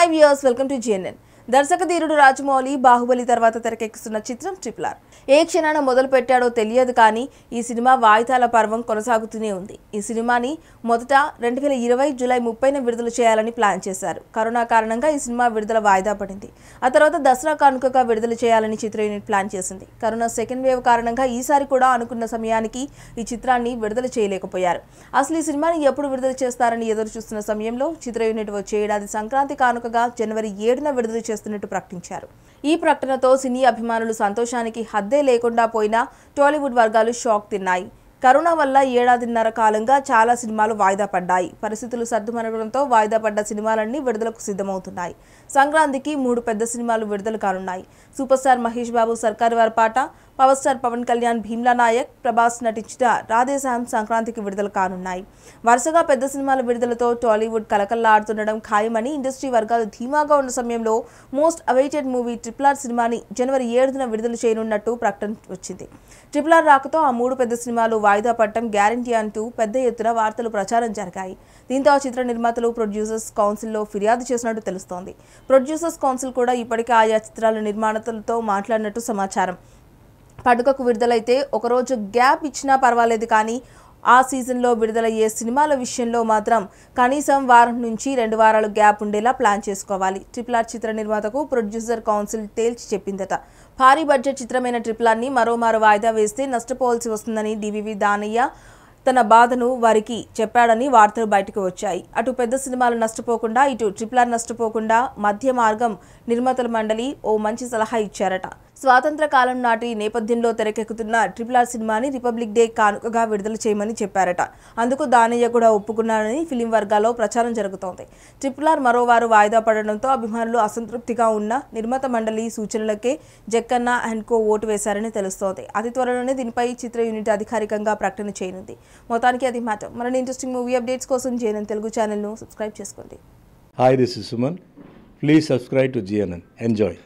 5 years. Welcome to GNN. దర్శకధీరుడు Rajamouli Baahubali తర్వాత తెరకెక్కుతున్న చిత్రం ట్రిపుల్ ఆర్ ఏ క్షణాన మొదలు పెట్టాడో తెలియదు కానీ ఈ సినిమా వాయిదాల పర్వం కొనసాగుతూనే ఉంది ఈ సినిమాని మొదట రెండు వేల ఇరవై జూలై ముప్పైన విడుదల చేయాలని ప్లాన్ చేశారు కరోనా కారణంగా ఈ సినిమా విడుదల వాయిదా పడింది ఆ తర్వాత దసరా కానుకగా విడుదల చేయాలని చిత్ర యూనిట్ ప్లాన్ చేసింది కరోనా సెకండ్ వేవ్ కారణంగా ఈసారి కూడా అనుకున్న సమయానికి ఈ చిత్రాన్ని విడుదల చేయలేకపోయారు అసలు ఈ సినిమాని ఎప్పుడు విడుదల చేస్తారని ఎదురు చూస్తున్న సమయంలో చిత్ర యూనిట్ వచ్చే ఏడాది సంక్రాంతి కానుకగా జనవరి ఏడున విడుదల చేస్తారు చేస్తున్నట్టు ప్రకటించారు ఈ ప్రకటనతో సినీ అభిమానులు సంతోషానికి హద్దే లేకుండా పోయినా టాలీవుడ్ వర్గాలు షాక్ తిన్నాయి కరోనా వల్ల ఏడాదిన్నర కాలంగా చాలా సినిమాలు వాయిదా పడ్డాయి పరిస్థితులు సర్దుమనడంతో వాయిదా పడ్డ సినిమాలన్నీ విడుదలకు సిద్ధమవుతున్నాయి సంక్రాంతికి మూడు పెద్ద సినిమాలు విడుదల కానున్నాయి సూపర్ స్టార్ మహేష్ బాబు సర్కారు వారి పాట పవర్ స్టార్ పవన్ కళ్యాణ్ భీమ్లా నాయక్ ప్రభాస్ నటించిన రాధేశాం సంక్రాంతికి విడుదల కానున్నాయి వరుసగా పెద్ద సినిమాల విడుదలతో టాలీవుడ్ కలకల్లాడుతుండడం ఖాయమని ఇండస్ట్రీ వర్గాలు ధీమాగా ఉన్న సమయంలో మోస్ట్ అవైటెడ్ మూవీ ఆర్ సినిమాని జనవరి ఏడున విడుదల చేయనున్నట్టు ప్రకటన వచ్చింది ఆర్ రాకతో ఆ మూడు పెద్ద సినిమాలు వాయిదా పట్టం గ్యారంటీ అంటూ పెద్ద ఎత్తున వార్తలు ప్రచారం జరిగాయి దీంతో ఆ చిత్ర నిర్మాతలు ప్రొడ్యూసర్స్ కౌన్సిల్లో ఫిర్యాదు చేసినట్టు తెలుస్తోంది ప్రొడ్యూసర్స్ కౌన్సిల్ కూడా ఇప్పటికే ఆయా చిత్రాల నిర్మాణతలతో మాట్లాడినట్టు సమాచారం పండుగకు విడుదలైతే ఒకరోజు గ్యాప్ ఇచ్చినా పర్వాలేదు కానీ ఆ సీజన్లో విడుదలయ్యే సినిమాల విషయంలో మాత్రం కనీసం వారం నుంచి రెండు వారాలు గ్యాప్ ఉండేలా ప్లాన్ చేసుకోవాలి ట్రిపుల్ ఆర్ చిత్ర నిర్మాతకు ప్రొడ్యూసర్ కౌన్సిల్ తేల్చి చెప్పిందట భారీ బడ్జెట్ చిత్రమైన ట్రిపుల్ ఆర్ని మరోమారు వాయిదా వేస్తే నష్టపోవాల్సి వస్తుందని డివివి దానయ్య తన బాధను వారికి చెప్పాడని వార్తలు బయటకు వచ్చాయి అటు పెద్ద సినిమాలు నష్టపోకుండా ఇటు ట్రిపుల్ ఆర్ నష్టపోకుండా మధ్య మార్గం నిర్మాతల మండలి ఓ మంచి సలహా ఇచ్చారట స్వాతంత్ర కాలం నాటి నేపథ్యంలో తెరకెక్కుతున్న ట్రిపుల్ ఆర్ సినిమాని రిపబ్లిక్ డే కానుకగా విడుదల చేయమని చెప్పారట అందుకు దానయ్య కూడా ఒప్పుకున్నారని ఫిలిం వర్గాల్లో ప్రచారం జరుగుతోంది ట్రిపుల్ ఆర్ మరోవారు వాయిదా పడడంతో అభిమానులు అసంతృప్తిగా ఉన్న నిర్మాత మండలి సూచనలకే జక్కన్న అండ్ కో ఓటు వేశారని తెలుస్తోంది అతి త్వరలోనే దీనిపై చిత్ర యూనిట్ అధికారికంగా ప్రకటన చేయనుంది మొత్తానికి అది మాత్రం మరిన్ని ఇంట్రెస్టింగ్ మూవీ అప్డేట్స్ కోసం జేఎన్ఎన్ తెలుగు ఛానల్ను సబ్స్క్రైబ్ చేసుకోండి hi this is Suman please subscribe to GNN enjoy